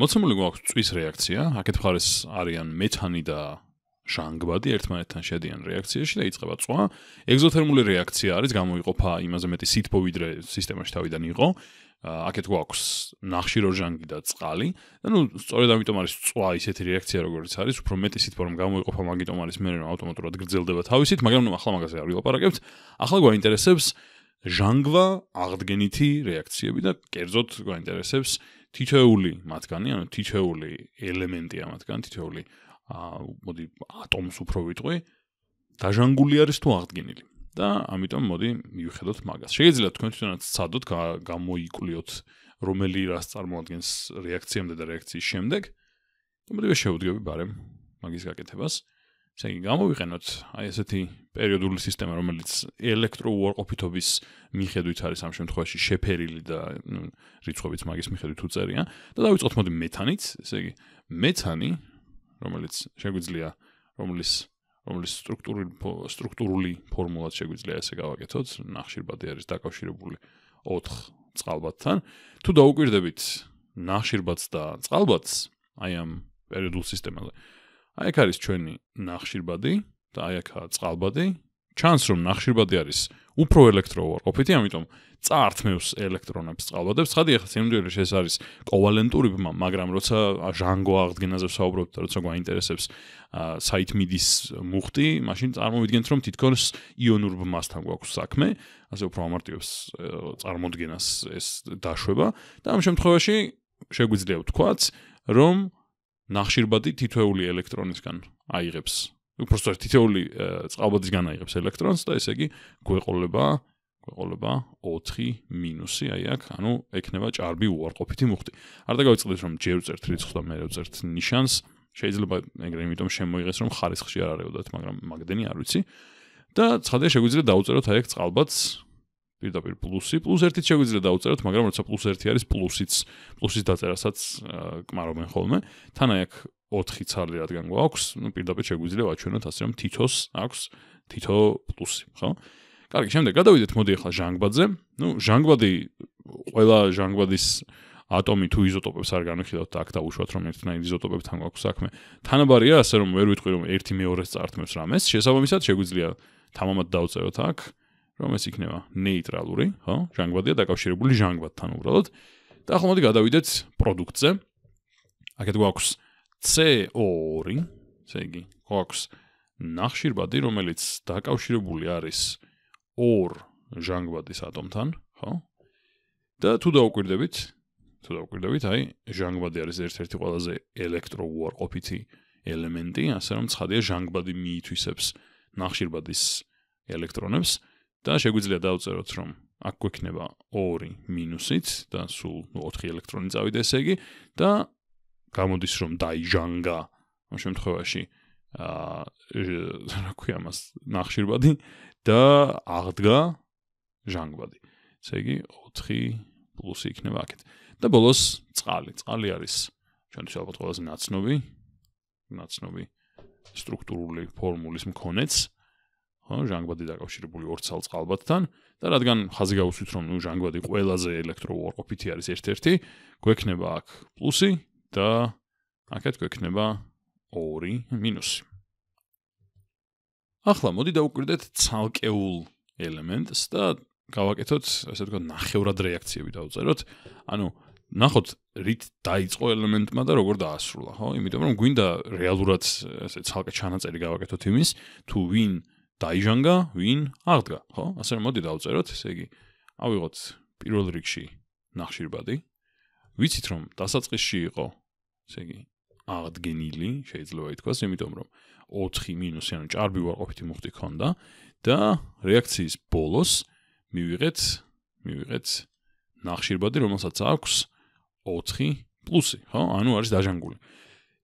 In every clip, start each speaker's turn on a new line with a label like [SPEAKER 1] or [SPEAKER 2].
[SPEAKER 1] მოცმული გვაქვს წვის რეაქცია. აქეთ მხარეს არიან მეთანი და ჟანგბადი ერთმანეთთან შედიან რეაქციაში და იწყება წვა. ეგზოთერმული რეაქცია არის, გამოიყოფა იმაზე მეტი სითბო ვიდრე სისტემაში თავიდან იყო. აქეთ გვაქვს ნახშიროჟანგი და წყალი და ნუ სწორედ ამიტომ არის წვა ისეთი რეაქცია როგორც არის, უფრო მეტი სითბო რომ გამოიყოფა, მაგიტომ არის მე რომ ავტომატურად გრძელდება თავისით, მაგრამ ნუ ახლა მაგაზე არ ვილაპარაკებთ. ახლა გვაინტერესებს ჟანგვა აღდგენითი რეაქციები და კერძოდ გვაინტერესებს თითოეული მათგანი, ანუ თითოეული ელემენტი ამათგან, თითოეული აა მოდი ატომს უფრო ვიტყვი, დაჟანგული არის თუ აღდგენილი. და ამიტომ მოდი მივხედოთ მაგას. შეიძლება თქვენ თვითონაც ცადოთ გამოიკვლიოთ რომელი რას წარმოადგენს რეაქციამდე და რეაქციის შემდეგ. და მოდი შევუდგები ბარემ მაგის გაკეთებას. ესე იგი გამოვიყენოთ აი ესეთი პერიოდული სისტემა რომელიც ელექტრო უარყოფითობის მიხედვით არის ამ შემთხვევაში შეფერილი და რიცხვებით მაგის მიხედვით უწერია და დავიწყოთ მოდი მეთანით ესე იგი მეთანი რომელიც შეგვიძლია რომელიც რომელიც სტრუქტურული სტრუქტურული ფორმულაც შეგვიძლია ესე გავაკეთოთ ნახშირბადი არის დაკავშირებული 4 წყალბადთან თუ დაუკვირდებით ნახშირბადს და წყალბადს აი ამ პერიოდულ სისტემაზე აი აქ არის ჩვენი ნახშირბადი და აი აქ წყალბადი. ჩანს რომ ნახშირბადი არის უფრო ელექტროვარყოფითი, ამიტომ წართმევს ელექტრონებს წყალბადებს. ხადია ხა სიმდვილეში ეს არის კოვალენტური ბმა, მაგრამ როცა ჟანგო აღდგენაზე საუბრობთ, როცა გვაინტერესებს საით მიდის მუხტი, მაშინ წარმოვიდგენთ რომ თითქოს იონურ ბმასთან გვაქვს საქმე, ასე უფრო ამარტივებს წარმოდგენას ეს დაშვება და ამ შემთხვევაში შეგვიძლია ვთქვათ, რომ ნახშირბადი თითოეული ელექტრონისგან აიღებს უბრალოდ თითოეული წყალბადისგან აიღებს ელექტრონს და ესე იგი გვეყოლება გვეყოლება 4 მინუსი აი აქ ანუ ექნება ჭარბი უარყოფითი მუხტი არ დაგავიწყდეთ რომ ჯერ წერთ რიცხვს და მერე წერთ ნიშანს შეიძლება ეგრე იმიტომ შემოიღეს რომ ხარისხში არ არეოდოთ მაგრამ მაგდენი არ ვიცი და ცხადია შეგვიძლია დაუწეროთ აი აქ წყალბადს პირდაპირ პლუსი, პლუს 1-ით შეგვიძლია დავწეროთ, მაგრამ როცა პლუს 1 არის პლუსიც, პლუსის დაწერასაც კმარობენ ხოლმე. თანაი აქ 4 ცალი რადგან გვაქვს, ну პირდაპირ შეგვიძლია ვაჩვენოთ ასე რომ თითოს აქვს თითო პლუსი, ხო? კარგი, შემდეგ გადავიდეთ მოდი ახლა ჟანგბადზე. ну ჟანგბადი ყველა ჟანგბადის ატომი თუ იზოტოპებს არ განვიხილავთ, აქ დავუშვათ რომ ერთნაირ იზოტოპებთან გვაქვს საქმე. თანაბარია ასე რომ ვერ ვიტყვი რომ ერთი მეორეს წარმოქმნის რამეს, შესაბამისად შეგვიძლია თამამად დავწეროთ აქ. აა რომ ეს იქნება ნეიტრალური, ხო? ჟანგბადია დაკავშირებული ჟანგბადთან უბრალოდ. და ახლა მოდი გადავიდეთ პროდუქტზე. აქეთ გვაქვს CO2, ესე იგი, გვაქვს ნახშირბადი, რომელიც დაკავშირებული არის ორ ჟანგბადის ატომთან, ხო? და თუ დაუკვირდებით, თუ დაუკვირდებით, აი, ჟანგბადი არის ერთ-ერთი ყველაზე ელექტროუარყოფითი ელემენტი, ასე რომ ცხადია ჟანგბადი მიითვისებს ნახშირბადის ელექტრონებს. და შეგვიძლია დავწეროთ რომ აქ გვექნება 2 მინუსიც და სულ 4 ელექტრონი წავიდა ესე იგი და გამოდის რომ დაიჟანგა ამ შემთხვევაში აა რა ქვია მას ნახშირბადი და აღდგა ჟანგბადი ესე იგი 4 პლუსი იქნება აქეთ და ბოლოს წყალი წყალი არის ჩვენთვის ალბათ ყველაზე ნაცნობი ნაცნობი სტრუქტურული ფორმულის მქონეც აა ხო ჟანგბადი დაკავშირებული ორ ცალ წყალბადთან და რადგან ხაზი გაუსვით რომ ნუ ჟანგბადი ყველაზე ელექტრო უარყოფითი არის ერთ-ერთი გვექნება აქ პლუსი და აქეთ გვექნება 2 მინუსი ახლა მოდი დავუკვირდეთ ცალკეულ ელემენტს და გავაკეთოთ ასე ვთქვათ ნახევრად რეაქციები დავწეროთ ანუ ნახოთ რით დაიწყო ელემენტმა და როგორ დაასრულა ხო იმიტომ რომ გვინდა რეალურად ესე ცალკე ჩანაწერი გავაკეთოთ იმის თუ ვინ დაიჟანგა, ვინ აღდგა, ხო? ასე რომ მოდი დავწეროთ, ესე იგი, ავიღოთ პირველ რიგში ნახშირბადი. ვიცით რომ დასაწყისში იყო, ესე იგი, აღდგენილი, შეიძლება ითქვას, იმიტომ რომ 4 მინუსი, ანუ ჭარბი ვარყოფითი მუხტი ქონდა და რეაქციის ბოლოს მივიღეთ, მივიღეთ ნახშირბადი, რომელსაც აქვს 4 პლუსი, ხო? ანუ არის დაჟანგული.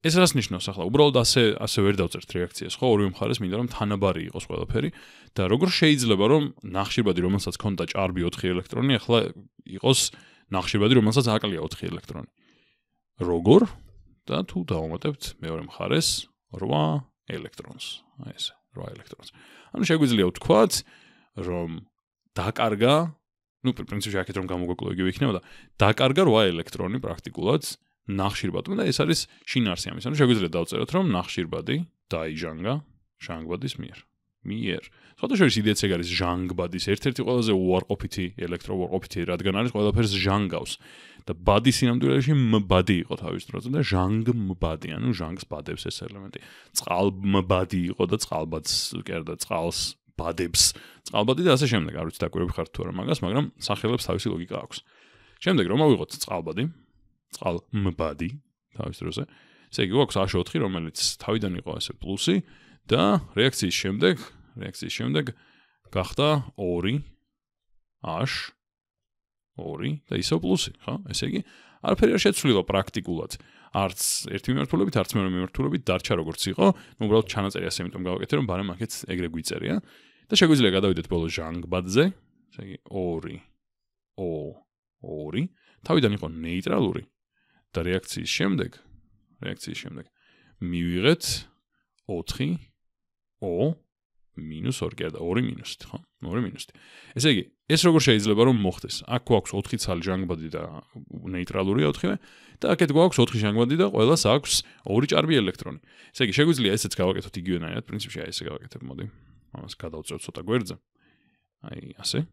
[SPEAKER 1] ეს რას ნიშნავს ახლა? უბრალოდ ასე ასე ვერ დავწერთ რეაქციას, ხო? ორივე მხარეს მინდა რომ თანაბარი იყოს ყველაფერი და როგორ შეიძლება რომ ნახშირბადი რომელსაც ქონდა ჭარბი 4 ელექტრონი, ახლა იყოს ნახშირბადი რომელსაც აკლია 4 ელექტრონი. როგორ? და თუ დავუმატებთ მეორე მხარეს 8 ელექტრონს. აი ეს 8 ელექტრონს. ანუ შეგვიძლია ვთქვათ რომ დაკარგა ну, в принципе, я к этому гамогоклоги выкинула. Да, карга 8 электроны практикулац. ნახშირბადი და ეს არის შინარსი ამის. ანუ შეგვიძლია დავწეროთ რომ ნახშირბადი დაიჟანგა ჟანგბადის მიერ. მიერ. სხვადასხვა იდეაც ეგ არის ჟანგბადის ერთ-ერთი ყველაზე უარყოფითი ელექტროუარყოფითი რადგან არის ყველაფერს ჟანგავს და ბადი სინამდვილეში მბადი იყო თავის დროზე და ჟანგმბადი, ანუ ჟანგს ბადებს ეს ელემენტი. წყალმბადი იყო და წყალბადს კერდა წყალს ბადებს. წყალბადი და ასე შემდეგ, არ ვიცი დაკვირვებ ხართ თუ არა მაგას, მაგრამ სახელებს თავისი ლოგიკა აქვს. შემდეგ რომ ავიღოთ წყალბადი, წყალ მბადი თავის დროზე. ესე იგი, გვაქვს H4, რომელიც თავიდან იყო ასე პლუსი და რეაქციის შემდეგ, რეაქციის შემდეგ გახდა 2 H 2 და ისო პლუსი, ხო? ესე იგი, არაფერი არ შეცვლილა პრაქტიკულად. არც ერთი მიმართულებით, არც მეორე მიმართულებით დარჩა როგორც იყო. ნუ უბრალოდ ჩანაწერი ასე იმიტომ გავაკეთე, რომ ბარემ აქეც ეგრე გვიწერია. და შეგვიძლია გადავიდეთ ბოლო ჟანგბადზე. ესე იგი 2 O 2. თავიდან იყო ნეიტრალური. და რეაქციის შემდეგ რეაქციის შემდეგ მივიღეთ 4 o მინუს 2 გადა 2 მინუსით ხო 2 მინუსით ესე იგი ეს როგორ შეიძლება რომ მოხდეს აქ გვაქვს 4 ცალი ჟანგბადი და ნეიტრალური 4-ვე და აქეთ გვაქვს 4 ჟანგბადი და ყველას აქვს ორი ჭარბი ელექტრონი ესე იგი შეგვიძლია ესეც გავაკეთოთ იგივენაირად პრინციპში აი ესე გავაკეთებ მოდი ამას გადავწევ ცოტა გვერდზე აი ასე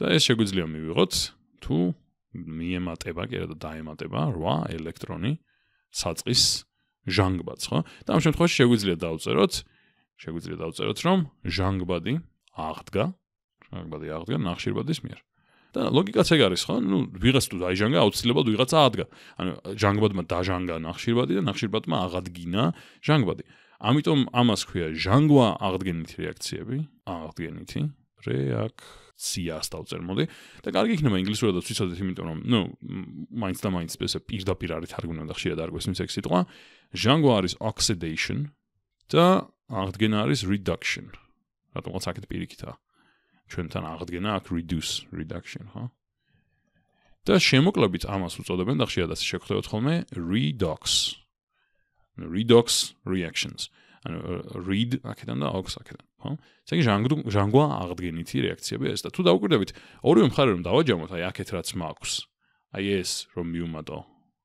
[SPEAKER 1] და ეს შეგვიძლია მივიღოთ თუ მიემატება, კიდე და დაემატება 8 ელექტრონი საწყის ჟანგბადს, ხო? და ამ შემთხვევაში შეგვიძლია დავწეროთ, შეგვიძლია დავწეროთ, რომ ჟანგბადი აღდგა, ჟანგბადი აღდგა ნახშირბადის მიერ. და ლოგიკაც ეგ არის, ხო? ნუ ვიღაც თუ დაიჟანგა, აუცილებლად ვიღაცა აღდგა. ანუ ჟანგბადმა დაჟანგა ნახშირბადი და ნახშირბადმა აღადგინა ჟანგბადი. ამიტომ ამას ქვია ჟანგვა აღდგენითი რეაქციები, აღდგენითი რე აქ სიას დავწერმოდი და კარგი იქნება ინგლისურადაც ვიცოდეთ იმიტომ რომ ნუ მაინც და მაინც ესე პირდაპირ არის თარგმნა და ხშირად არგვეს იმის ეგ სიტყვა ჟანგო არის oxidation და აღდგენა არის reduction რატომ ვაცაკეთ პირიქითა ჩვენთან აღდგენა აქ reduce reduction ხო და შემოკლებით ამას უწოდებენ და ხშირად ასე შეგხვდებით ხოლმე redox redox reactions ანუ read აქედან და ox აქედან ხო? ესე იგი ჟანგრუ ჟანგვა აღდგენითი რეაქციები ეს და თუ დაუკვირდებით ორივე მხარე რომ დავაჯამოთ აი აქეთ რაც მაქვს აი ეს რომ მიუმატო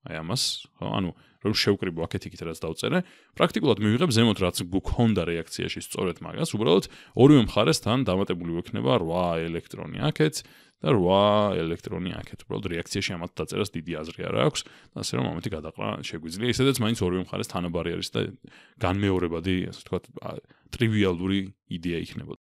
[SPEAKER 1] აი ამას ხო? ანუ რომ შევკრიბო აქეთ იქით რაც დავწერე, პრაქტიკულად მივიღებ ზემოთ რაც გქონდა რეაქციაში სწორედ მაგას, უბრალოდ ორივე მხარეს თან დამატებული ვექნება 8 ელექტრონი აქეთ და 8 ელექტრონი აქეთ. უბრალოდ რეაქციაში ამათ დაწერას დიდი აზრი არ აქვს, ასე რომ ამათი გადაყრა შეგვიძლია, ისედაც მაინც ორივე მხარეს თანაბარი არის და განმეორებადი, ასე ვთქვათ, ტრივიალური იდეა იქნება.